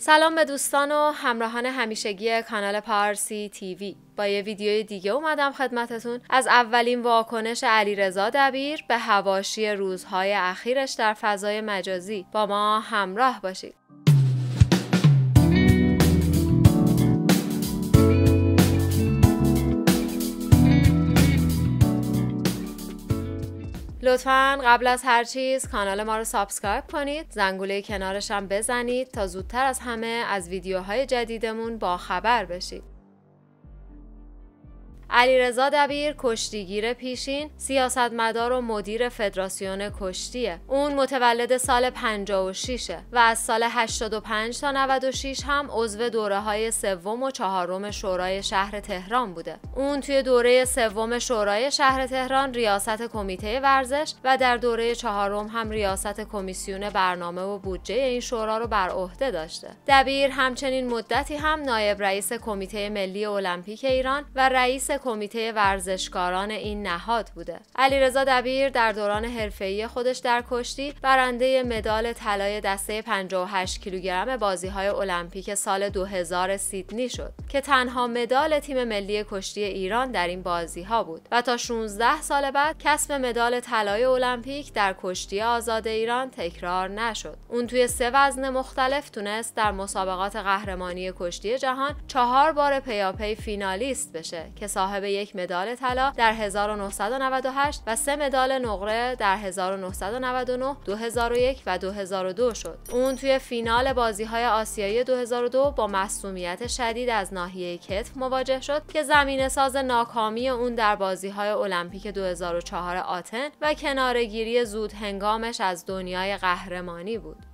سلام به دوستان و همراهان همیشگی کانال پارسی تیوی با یه ویدیوی دیگه اومدم خدمتتون از اولین واکنش علیرضا دبیر به هواشی روزهای اخیرش در فضای مجازی با ما همراه باشید لطفا قبل از هر چیز کانال ما رو سابسکرایب کنید زنگوله کنارش هم بزنید تا زودتر از همه از ویدیوهای جدیدمون با خبر بشید علیرضا دبیر کشتیگیر پیشین سیاستمدار و مدیر فدراسیون کشتیه اون متولد سال 56 و از سال 85 تا 96 هم عضو دوره های سوم و چهارم شورای شهر تهران بوده اون توی دوره سوم شورای شهر تهران ریاست کمیته ورزش و در دوره چهارم هم ریاست کمیسیون برنامه و بودجه این شورا رو بر عهده داشته دبیر همچنین مدتی هم نایب رئیس کمیته ملی المپیک ایران و رئیس کمیته ورزشکاران این نهاد بوده علیرضا دبیر در دوران حرفه‌ای خودش در کشتی برنده مدال طلای دسته 58 کیلوگرم بازی‌های المپیک سال 2000 سیدنی شد که تنها مدال تیم ملی کشتی ایران در این بازی‌ها بود و تا 16 سال بعد کسب مدال طلای المپیک در کشتی آزاد ایران تکرار نشد اون توی سه وزن مختلف تونست در مسابقات قهرمانی کشتی جهان چهار بار پیاپی فینالیست بشه که صاحب یک مدال طلا در 1998 و سه مدال نقره در 1999 2001 و 2002 شد اون توی فینال بازی های آسیایی 2002 با مصومیت شدید از ناحیه کتف مواجه شد که زمین ساز ناکامی اون در بازی های المپیک 2004 آتن و کنارگیری زود هنگامش از دنیای قهرمانی بود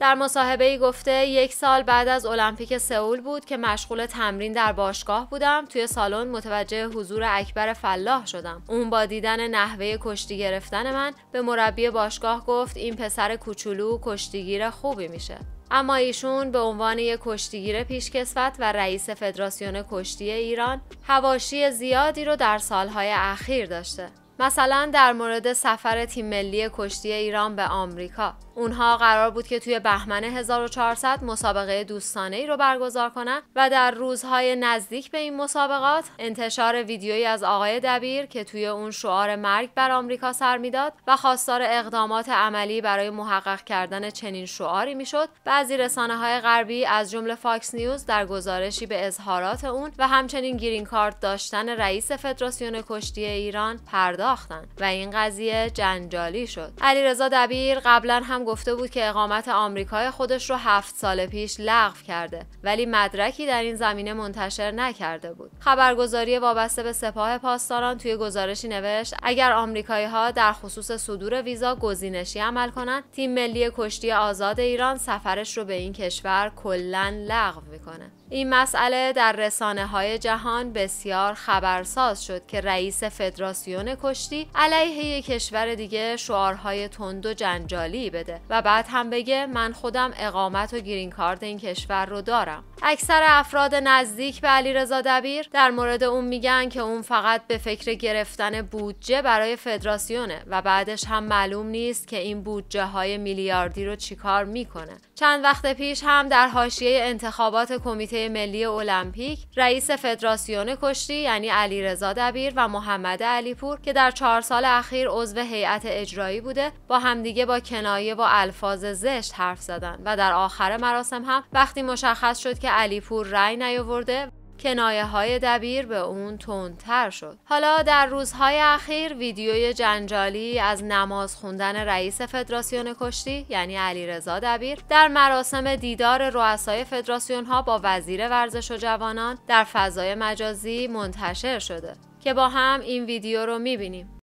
در مصاحبه ای گفته یک سال بعد از المپیک سئول بود که مشغول تمرین در باشگاه بودم توی سالن متوجه حضور اکبر فلاح شدم اون با دیدن نحوه کشتی گرفتن من به مربی باشگاه گفت این پسر کوچولو کشتیگیر خوبی میشه اما ایشون به عنوان یک کشتیگیر پیشکسوت و رئیس فدراسیون کشتی ایران هواشی زیادی رو در سالهای اخیر داشته مثلا در مورد سفر تیم ملی کشتی ایران به آمریکا اونها قرار بود که توی بهمن 1400 مسابقه دوستانه ای رو برگزار کنند و در روزهای نزدیک به این مسابقات انتشار ویدیویی از آقای دبیر که توی اون شعار مرگ بر آمریکا سر میداد و خواستار اقدامات عملی برای محقق کردن چنین شعاری میشد بعضی رسانه های غربی از جمله فاکس نیوز در گزارشی به اظهارات اون و همچنین گرین کارت داشتن رئیس فدراسیون کشتی ایران پرداختن و این قضیه جنجالی شد علیرضا دبیر قبلا هم گفته بود که اقامت آمریکای خودش رو هفت سال پیش لغو کرده ولی مدرکی در این زمینه منتشر نکرده بود خبرگزاری وابسته به سپاه پاسداران توی گزارشی نوشت اگر آمریکایی ها در خصوص صدور ویزا گزینشی عمل کنند تیم ملی کشتی آزاد ایران سفرش رو به این کشور کلا لغو میکنه این مسئله در رسانه های جهان بسیار خبرساز شد که رئیس فدراسیون کشتی علیه یک کشور دیگه شعارهای تند و جنجالی بده و بعد هم بگه من خودم اقامت و گرین کارد این کشور رو دارم اکثر افراد نزدیک به علیرضا دبیر در مورد اون میگن که اون فقط به فکر گرفتن بودجه برای فدراسیونه و بعدش هم معلوم نیست که این بودجه های میلیاردی رو چیکار میکنه چند وقت پیش هم در حاشیه انتخابات کمیته ملی المپیک رئیس فدراسیون کشتی یعنی علیرضا دبیر و محمد علیپور که در چهار سال اخیر عضو هیئت اجرایی بوده با همدیگه با کنایه و الفاظ زشت حرف زدن و در آخر مراسم هم وقتی مشخص شد که علیپور رأی نیاورده کنایه های دبیر به اون تندتر شد حالا در روزهای اخیر ویدیوی جنجالی از نماز خوندن رئیس فدراسیون کشتی یعنی علیرضا دبیر در مراسم دیدار رؤسای فدراسیون ها با وزیر ورزش و جوانان در فضای مجازی منتشر شده که با هم این ویدیو رو میبینیم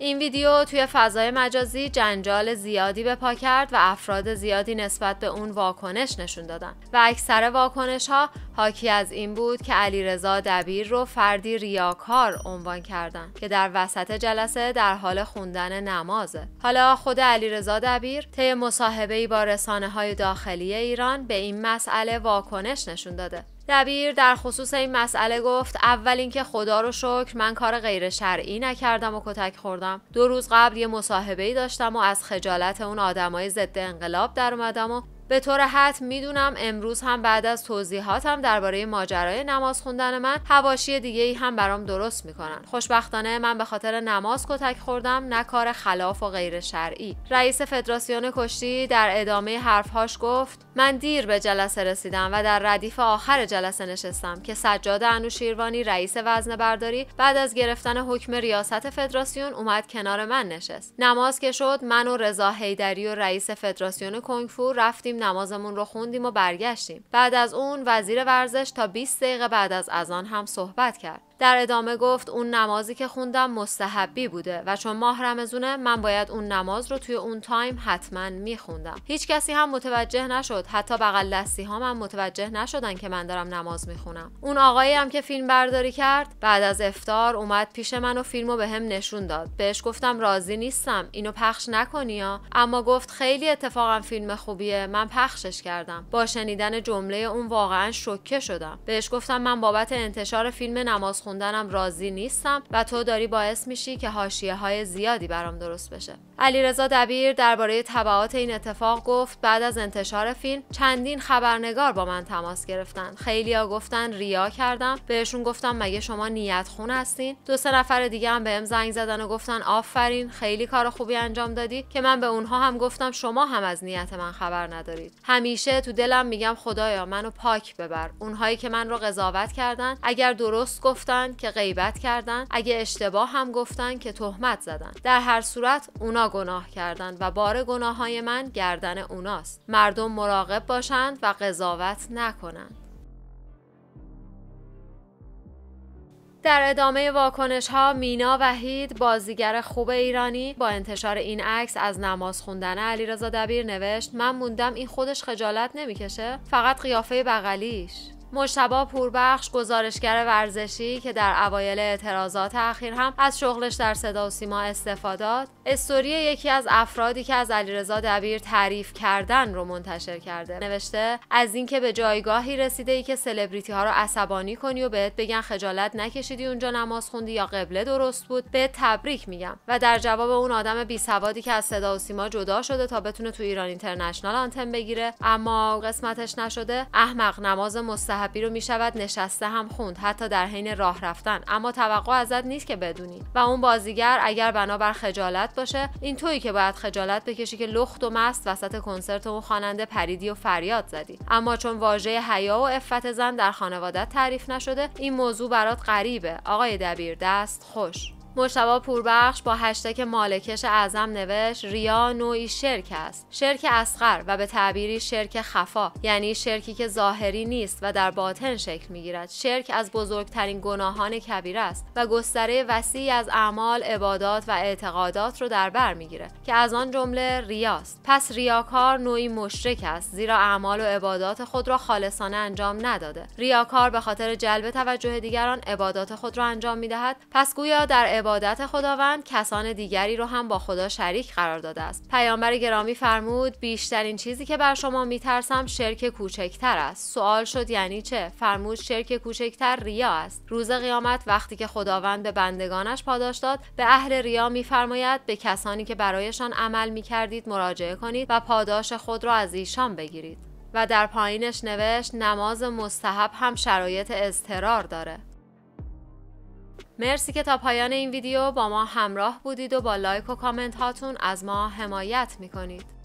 این ویدیو توی فضای مجازی جنجال زیادی به پا کرد و افراد زیادی نسبت به اون واکنش نشون دادن و اکثر واکنش ها حاکی از این بود که علیرضا دبیر رو فردی ریاکار عنوان کردن که در وسط جلسه در حال خوندن نمازه حالا خود علیرضا دبیر طی مصاحبه‌ای با رسانه های داخلی ایران به این مسئله واکنش نشون داده دبیر در خصوص این مسئله گفت اول اینکه خدا رو شکر من کار غیر شرعی نکردم و کتک خوردم دو روز قبل یه مصاحبه ای داشتم و از خجالت اون آدمای ضد انقلاب در اومدم و به طور حتم میدونم امروز هم بعد از توضیحاتم درباره ماجرای نماز خوندن من حواشی دیگه ای هم برام درست میکنن خوشبختانه من به خاطر نماز کتک خوردم نه کار خلاف و غیر شرعی رئیس فدراسیون کشتی در ادامه حرفهاش گفت من دیر به جلسه رسیدم و در ردیف آخر جلسه نشستم که سجاد انوشیروانی رئیس وزن برداری بعد از گرفتن حکم ریاست فدراسیون اومد کنار من نشست نماز که شد من و رضا حیدری و رئیس فدراسیون کنگفو رفتیم نمازمون رو خوندیم و برگشتیم بعد از اون وزیر ورزش تا 20 دقیقه بعد از اذان هم صحبت کرد در ادامه گفت اون نمازی که خوندم مستحبی بوده و چون ماه رمزونه من باید اون نماز رو توی اون تایم حتما میخوندم هیچ کسی هم متوجه نشد حتی بغل دستی ها من متوجه نشدن که من دارم نماز میخونم اون آقایی هم که فیلم برداری کرد بعد از افتار اومد پیش من و فیلمو به هم نشون داد بهش گفتم راضی نیستم اینو پخش نکنی یا اما گفت خیلی اتفاقا فیلم خوبیه من پخشش کردم با شنیدن جمله اون واقعا شوکه شدم بهش گفتم من بابت انتشار فیلم نماز خوندنم راضی نیستم و تو داری باعث میشی که هاشیه های زیادی برام درست بشه علیرضا دبیر درباره تبعات این اتفاق گفت بعد از انتشار فیلم چندین خبرنگار با من تماس گرفتن خیلیا گفتن ریا کردم بهشون گفتم مگه شما نیت خون هستین دو سه نفر دیگه هم بهم زنگ زدن و گفتن آفرین خیلی کار خوبی انجام دادی که من به اونها هم گفتم شما هم از نیت من خبر ندارید همیشه تو دلم میگم خدایا منو پاک ببر اونهایی که من رو قضاوت کردن اگر درست گفتن که غیبت کردند. اگه اشتباه هم گفتن که تهمت زدن در هر صورت اونا گناه کردند و بار گناه های من گردن اوناست مردم مراقب باشند و قضاوت نکنند در ادامه واکنش ها مینا وحید بازیگر خوب ایرانی با انتشار این عکس از نماز خوندن علیرضا دبیر نوشت من موندم این خودش خجالت نمیکشه فقط قیافه بغلیش مشتبا پوربخش گزارشگر ورزشی که در اوایل اعتراضات اخیر هم از شغلش در صدا و سیما استفاده داد استوری یکی از افرادی که از علیرضا دبیر تعریف کردن رو منتشر کرده نوشته از اینکه به جایگاهی رسیده ای که سلبریتی ها رو عصبانی کنی و بهت بگن خجالت نکشیدی اونجا نماز خوندی یا قبله درست بود به تبریک میگم و در جواب اون آدم بی سوادی که از صدا و سیما جدا شده تا بتونه تو ایران اینترنشنال آنتن بگیره اما قسمتش نشده احمق نماز مذهبی رو میشود نشسته هم خوند حتی در حین راه رفتن اما توقع ازت نیست که بدونی و اون بازیگر اگر بنابر خجالت باشه این تویی که باید خجالت بکشی که لخت و مست وسط کنسرت اون خواننده پریدی و فریاد زدی اما چون واژه حیا و عفت زن در خانوادت تعریف نشده این موضوع برات غریبه آقای دبیر دست خوش مشتبه پوربخش با هشتک مالکش اعظم نوشت ریا نوعی شرک است شرک اسخر و به تعبیری شرک خفا یعنی شرکی که ظاهری نیست و در باطن شکل میگیرد شرک از بزرگترین گناهان کبیر است و گستره وسیعی از اعمال عبادات و اعتقادات رو در بر میگیره که از آن جمله ریاست پس ریاکار نوعی مشرک است زیرا اعمال و عبادات خود را خالصانه انجام نداده ریاکار به خاطر جلب توجه دیگران عبادات خود را انجام میدهد پس گویا در عبادت خداوند کسان دیگری رو هم با خدا شریک قرار داده است پیامبر گرامی فرمود بیشترین چیزی که بر شما میترسم شرک کوچکتر است سوال شد یعنی چه فرمود شرک کوچکتر ریا است روز قیامت وقتی که خداوند به بندگانش پاداش داد به اهل ریا میفرماید به کسانی که برایشان عمل میکردید مراجعه کنید و پاداش خود را از ایشان بگیرید و در پایینش نوشت نماز مستحب هم شرایط اضطرار داره مرسی که تا پایان این ویدیو با ما همراه بودید و با لایک و کامنت هاتون از ما حمایت میکنید